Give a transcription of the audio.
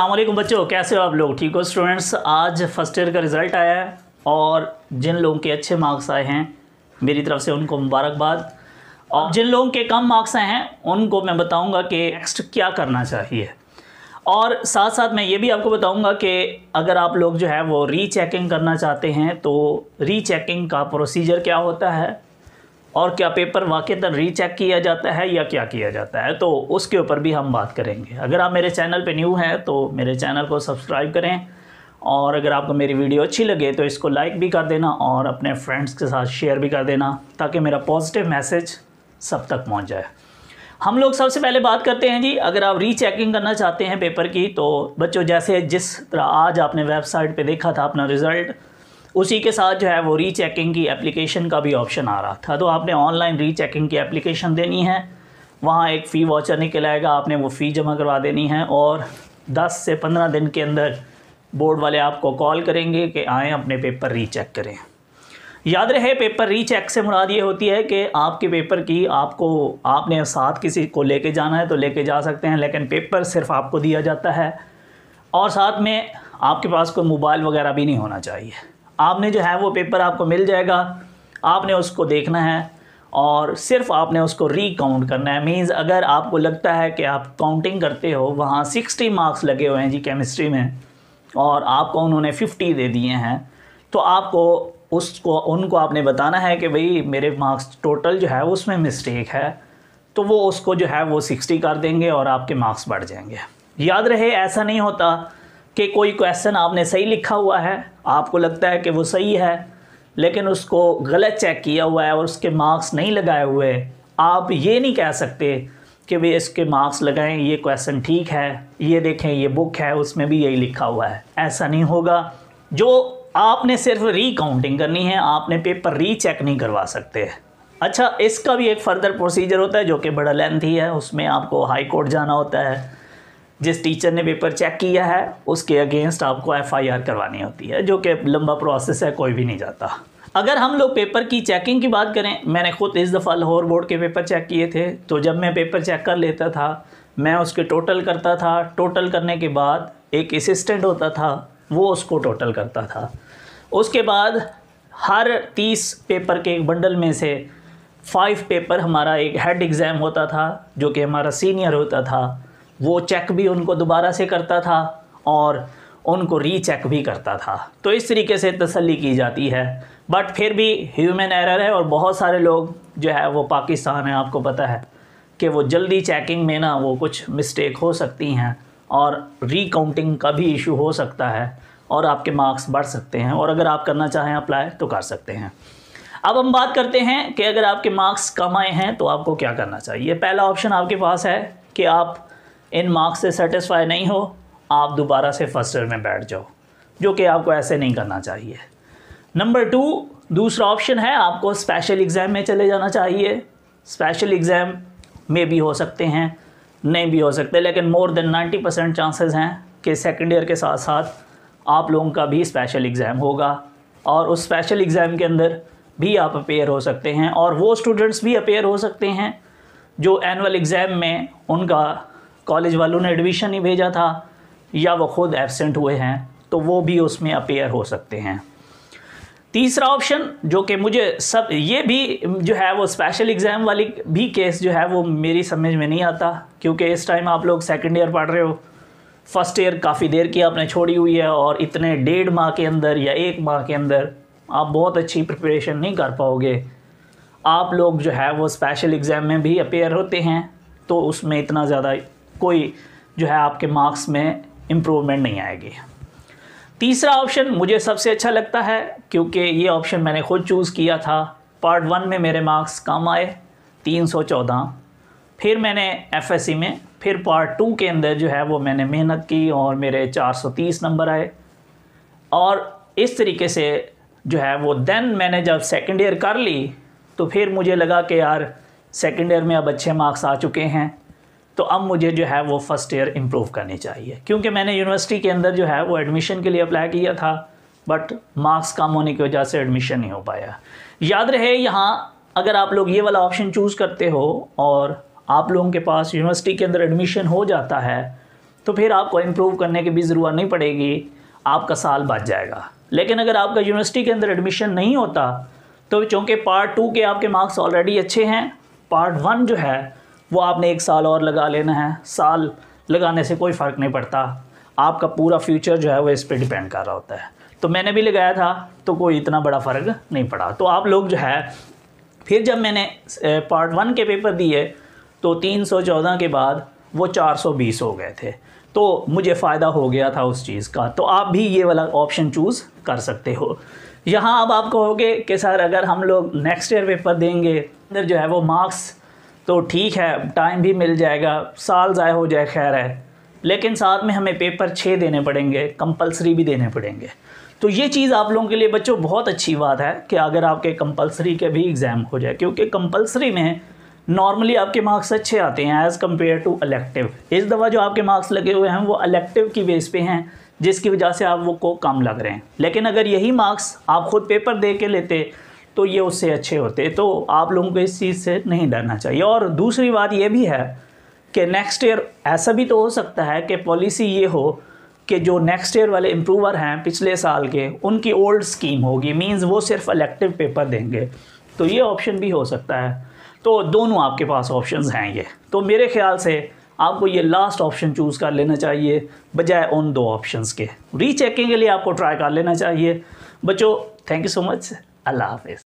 अल्लाम बच्चों कैसे हो आप लोग ठीक हो स्टूडेंट्स आज फर्स्ट ईयर का रिज़ल्ट आया है और जिन लोगों के अच्छे मार्क्स आए हैं मेरी तरफ से उनको मुबारकबाद और जिन लोगों के कम मार्क्स आए हैं उनको मैं बताऊंगा कि नेक्स्ट क्या करना चाहिए और साथ साथ मैं ये भी आपको बताऊंगा कि अगर आप लोग जो है वो रीचेकिंग करना चाहते हैं तो रीचेकिंग का प्रोसीजर क्या होता है और क्या पेपर वाक़ता रीचेक किया जाता है या क्या किया जाता है तो उसके ऊपर भी हम बात करेंगे अगर आप मेरे चैनल पे न्यू हैं तो मेरे चैनल को सब्सक्राइब करें और अगर आपको मेरी वीडियो अच्छी लगे तो इसको लाइक भी कर देना और अपने फ्रेंड्स के साथ शेयर भी कर देना ताकि मेरा पॉजिटिव मैसेज सब तक पहुँच जाए हम लोग सबसे पहले बात करते हैं जी अगर आप रीचेकिंग करना चाहते हैं पेपर की तो बच्चों जैसे जिस तरह आज आपने वेबसाइट पे देखा था अपना रिज़ल्ट उसी के साथ जो है वो रीचेकिंग की एप्लीकेशन का भी ऑप्शन आ रहा था तो आपने ऑनलाइन रीचेकिंग की एप्लीकेशन देनी है वहाँ एक फ़ी वाचर निकल आएगा आपने वो फ़ी जमा करवा देनी है और 10 से 15 दिन के अंदर बोर्ड वाले आपको कॉल करेंगे कि आएँ अपने पेपर रीचेक करें याद रहे पेपर रीचेक से मुराद ये होती है कि आपके पेपर की आपको आपने साथ किसी को लेके जाना है तो लेके जा सकते हैं लेकिन पेपर सिर्फ आपको दिया जाता है और साथ में आपके पास कोई मोबाइल वगैरह भी नहीं होना चाहिए आपने जो है वो पेपर आपको मिल जाएगा आपने उसको देखना है और सिर्फ आपने उसको रीकाउंट करना है मींस अगर आपको लगता है कि आप काउंटिंग करते हो वहाँ सिक्सटी मार्क्स लगे हुए हैं जी केमिस्ट्री में और आपको उन्होंने फ़िफ्टी दे दिए हैं तो आपको उसको उनको आपने बताना है कि भाई मेरे मार्क्स टोटल जो है उसमें मिस्टेक है तो वो उसको जो है वो सिक्सटी कर देंगे और आपके मार्क्स बढ़ जाएंगे याद रहे ऐसा नहीं होता कि कोई क्वेश्चन आपने सही लिखा हुआ है आपको लगता है कि वो सही है लेकिन उसको गलत चेक किया हुआ है और उसके मार्क्स नहीं लगाए हुए आप ये नहीं कह सकते कि भाई इसके मार्क्स लगाएं ये क्वेश्चन ठीक है ये देखें ये बुक है उसमें भी यही लिखा हुआ है ऐसा नहीं होगा जो आपने सिर्फ रीकाउंटिंग करनी है आपने पेपर रीचेक नहीं करवा सकते अच्छा इसका भी एक फर्दर प्रोसीजर होता है जो कि बड़ा लेंथी है उसमें आपको हाई कोर्ट जाना होता है जिस टीचर ने पेपर चेक किया है उसके अगेंस्ट आपको एफआईआर करवानी होती है जो कि लंबा प्रोसेस है कोई भी नहीं जाता अगर हम लोग पेपर की चेकिंग की बात करें मैंने खुद इस दफ़ा लाहौर बोर्ड के पेपर चेक किए थे तो जब मैं पेपर चेक कर लेता था मैं उसके टोटल करता था टोटल करने के बाद एक असिस्टेंट होता था वो उसको टोटल करता था उसके बाद हर तीस पेपर के एक बंडल में से फाइव पेपर हमारा एक हेड एग्ज़ाम होता था जो कि हमारा सीनियर होता था वो चेक भी उनको दोबारा से करता था और उनको रीचेक भी करता था तो इस तरीके से तसल्ली की जाती है बट फिर भी ह्यूमन एरर है और बहुत सारे लोग जो है वो पाकिस्तान है आपको पता है कि वो जल्दी चेकिंग में ना वो कुछ मिस्टेक हो सकती हैं और रिकाउंटिंग का भी इशू हो सकता है और आपके मार्क्स बढ़ सकते हैं और अगर आप करना चाहें अप्लाई तो कर सकते हैं अब हम बात करते हैं कि अगर आपके मार्क्स कम आए हैं तो आपको क्या करना चाहिए पहला ऑप्शन आपके पास है कि आप इन मार्क्स से सेटिस्फाई नहीं हो आप दोबारा से फर्स्ट ईयर में बैठ जाओ जो कि आपको ऐसे नहीं करना चाहिए नंबर टू दूसरा ऑप्शन है आपको स्पेशल एग्ज़ाम में चले जाना चाहिए स्पेशल एग्ज़ाम में भी हो सकते हैं नहीं भी हो सकते लेकिन मोर देन 90 परसेंट चांसेज़ हैं कि सेकेंड ईयर के साथ साथ आप लोगों का भी स्पेशल एग्ज़ाम होगा और उस स्पेशल एग्ज़ाम के अंदर भी आप अपेयर हो सकते हैं और वो स्टूडेंट्स भी अपेयर हो सकते हैं जो एनअल एग्ज़ाम में उनका कॉलेज वालों ने एडमिशन नहीं भेजा था या वो खुद एबसेंट हुए हैं तो वो भी उसमें अपेयर हो सकते हैं तीसरा ऑप्शन जो कि मुझे सब ये भी जो है वो स्पेशल एग्ज़ाम वाली भी केस जो है वो मेरी समझ में नहीं आता क्योंकि इस टाइम आप लोग सेकंड ईयर पढ़ रहे हो फर्स्ट ईयर काफ़ी देर की आपने छोड़ी हुई है और इतने डेढ़ माह के अंदर या एक माह के अंदर आप बहुत अच्छी प्रिपरेशन नहीं कर पाओगे आप लोग जो है वो स्पेशल एग्ज़ाम में भी अपेयर होते हैं तो उसमें इतना ज़्यादा कोई जो है आपके मार्क्स में इम्प्रूवमेंट नहीं आएगी तीसरा ऑप्शन मुझे सबसे अच्छा लगता है क्योंकि ये ऑप्शन मैंने खुद चूज़ किया था पार्ट वन में मेरे मार्क्स कम आए तीन सौ चौदह फिर मैंने एफएससी में फिर पार्ट टू के अंदर जो है वो मैंने मेहनत की और मेरे चार सौ तीस नंबर आए और इस तरीके से जो है वो देन मैंने जब सेकेंड ईयर कर ली तो फिर मुझे लगा कि यार सेकेंड ईयर में अब अच्छे मार्क्स आ चुके हैं तो अब मुझे जो है वो फ़र्स्ट ईयर इम्प्रूव करनी चाहिए क्योंकि मैंने यूनिवर्सिटी के अंदर जो है वो एडमिशन के लिए अप्लाई किया था बट मार्क्स कम होने की वजह से एडमिशन नहीं हो पाया याद रहे यहाँ अगर आप लोग ये वाला ऑप्शन चूज़ करते हो और आप लोगों के पास यूनिवर्सिटी के अंदर एडमिशन हो जाता है तो फिर आपको इम्प्रूव करने की भी ज़रूरत नहीं पड़ेगी आपका साल बच जाएगा लेकिन अगर आपका यूनिवर्सिटी के अंदर एडमिशन नहीं होता तो चूँकि पार्ट टू के आपके मार्क्स ऑलरेडी अच्छे हैं पार्ट वन जो है वो आपने एक साल और लगा लेना है साल लगाने से कोई फ़र्क नहीं पड़ता आपका पूरा फ्यूचर जो है वो इस पर डिपेंड कर रहा होता है तो मैंने भी लगाया था तो कोई इतना बड़ा फ़र्क नहीं पड़ा तो आप लोग जो है फिर जब मैंने पार्ट वन के पेपर दिए तो तीन सौ चौदह के बाद वो चार सौ बीस हो गए थे तो मुझे फ़ायदा हो गया था उस चीज़ का तो आप भी ये वाला ऑप्शन चूज़ कर सकते हो यहाँ अब आप कहोगे कि सर अगर हम लोग नेक्स्ट ईयर पेपर देंगे अंदर जो है वो मार्क्स तो ठीक है टाइम भी मिल जाएगा साल ज़ाय हो जाए खैर है लेकिन साथ में हमें पेपर छः देने पड़ेंगे कंपलसरी भी देने पड़ेंगे तो ये चीज़ आप लोगों के लिए बच्चों बहुत अच्छी बात है कि अगर आपके कंपलसरी के भी एग्ज़ाम हो जाए क्योंकि कंपलसरी में नॉर्मली आपके मार्क्स अच्छे आते हैं एज़ कम्पेयर टू अलेक्टिव इस दफ़ा जो आपके मार्क्स लगे हुए हैं वो अलेक्टिव की बेस पे हैं जिसकी वजह से आप वो को कम लग रहे हैं लेकिन अगर यही मार्क्स आप खुद पेपर दे के लेते तो ये उससे अच्छे होते तो आप लोगों को इस चीज़ से नहीं डरना चाहिए और दूसरी बात ये भी है कि नेक्स्ट ईयर ऐसा भी तो हो सकता है कि पॉलिसी ये हो कि जो नेक्स्ट ईयर वाले इम्प्रूवर हैं पिछले साल के उनकी ओल्ड स्कीम होगी मींस वो सिर्फ इलेक्टिव पेपर देंगे तो ये ऑप्शन भी हो सकता है तो दोनों आपके पास ऑप्शंस हैं ये तो मेरे ख्याल से आपको ये लास्ट ऑप्शन चूज़ कर लेना चाहिए बजाय उन दो ऑप्शंस के रीचेकिंग के लिए आपको ट्राई कर लेना चाहिए बच्चों थैंक यू सो मच अल्लाह हाफिज़